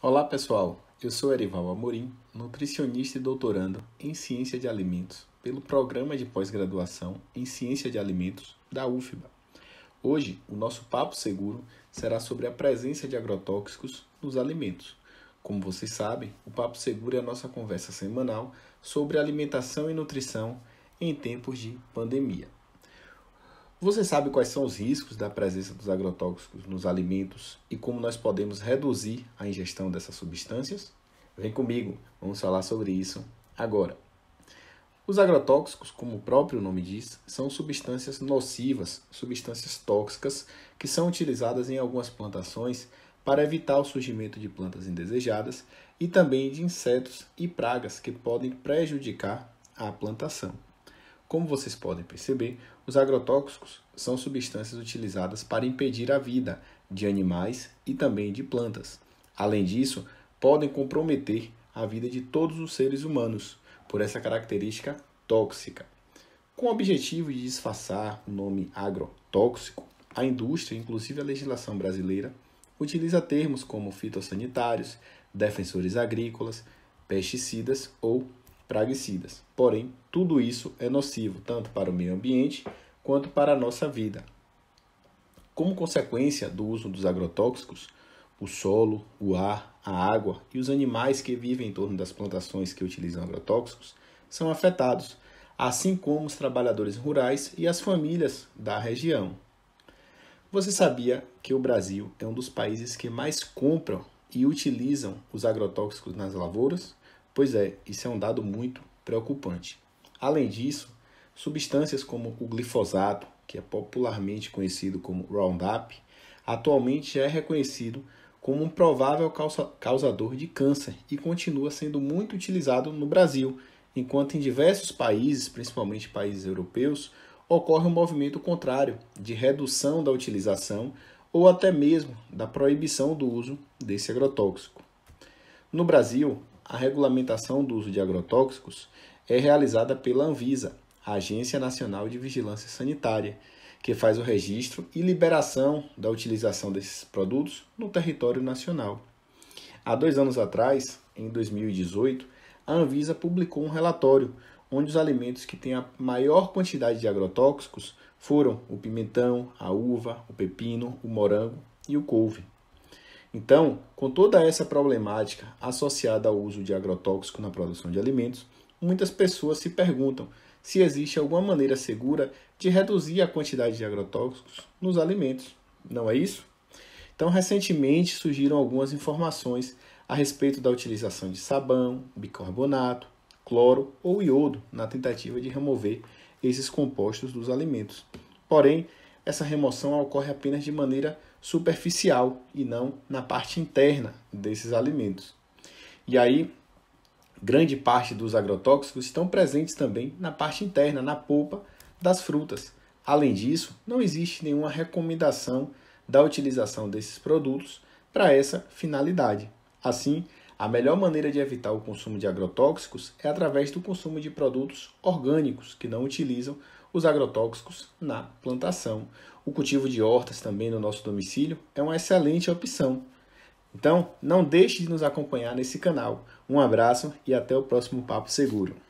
Olá pessoal, eu sou Erival Amorim, nutricionista e doutorando em Ciência de Alimentos pelo Programa de Pós-Graduação em Ciência de Alimentos da UFBA. Hoje, o nosso papo seguro será sobre a presença de agrotóxicos nos alimentos. Como vocês sabem, o Papo Seguro é a nossa conversa semanal sobre alimentação e nutrição em tempos de pandemia. Você sabe quais são os riscos da presença dos agrotóxicos nos alimentos e como nós podemos reduzir a ingestão dessas substâncias? Vem comigo, vamos falar sobre isso agora. Os agrotóxicos, como o próprio nome diz, são substâncias nocivas, substâncias tóxicas que são utilizadas em algumas plantações para evitar o surgimento de plantas indesejadas e também de insetos e pragas que podem prejudicar a plantação. Como vocês podem perceber, os agrotóxicos são substâncias utilizadas para impedir a vida de animais e também de plantas. Além disso, podem comprometer a vida de todos os seres humanos por essa característica tóxica. Com o objetivo de disfarçar o nome agrotóxico, a indústria, inclusive a legislação brasileira, utiliza termos como fitossanitários, defensores agrícolas, pesticidas ou praguicidas. Porém, tudo isso é nocivo tanto para o meio ambiente quanto para a nossa vida. Como consequência do uso dos agrotóxicos, o solo, o ar, a água e os animais que vivem em torno das plantações que utilizam agrotóxicos são afetados, assim como os trabalhadores rurais e as famílias da região. Você sabia que o Brasil é um dos países que mais compram e utilizam os agrotóxicos nas lavouras? Pois é, isso é um dado muito preocupante. Além disso, substâncias como o glifosato, que é popularmente conhecido como Roundup, atualmente é reconhecido como um provável causador de câncer e continua sendo muito utilizado no Brasil, enquanto em diversos países, principalmente países europeus, ocorre um movimento contrário de redução da utilização ou até mesmo da proibição do uso desse agrotóxico. No Brasil, a regulamentação do uso de agrotóxicos é realizada pela Anvisa, a Agência Nacional de Vigilância Sanitária, que faz o registro e liberação da utilização desses produtos no território nacional. Há dois anos atrás, em 2018, a Anvisa publicou um relatório onde os alimentos que têm a maior quantidade de agrotóxicos foram o pimentão, a uva, o pepino, o morango e o couve. Então, com toda essa problemática associada ao uso de agrotóxico na produção de alimentos, muitas pessoas se perguntam se existe alguma maneira segura de reduzir a quantidade de agrotóxicos nos alimentos. Não é isso? Então, recentemente surgiram algumas informações a respeito da utilização de sabão, bicarbonato, cloro ou iodo na tentativa de remover esses compostos dos alimentos. Porém, essa remoção ocorre apenas de maneira superficial e não na parte interna desses alimentos. E aí, grande parte dos agrotóxicos estão presentes também na parte interna, na polpa das frutas. Além disso, não existe nenhuma recomendação da utilização desses produtos para essa finalidade. Assim, a melhor maneira de evitar o consumo de agrotóxicos é através do consumo de produtos orgânicos que não utilizam os agrotóxicos na plantação. O cultivo de hortas também no nosso domicílio é uma excelente opção. Então, não deixe de nos acompanhar nesse canal. Um abraço e até o próximo Papo Seguro.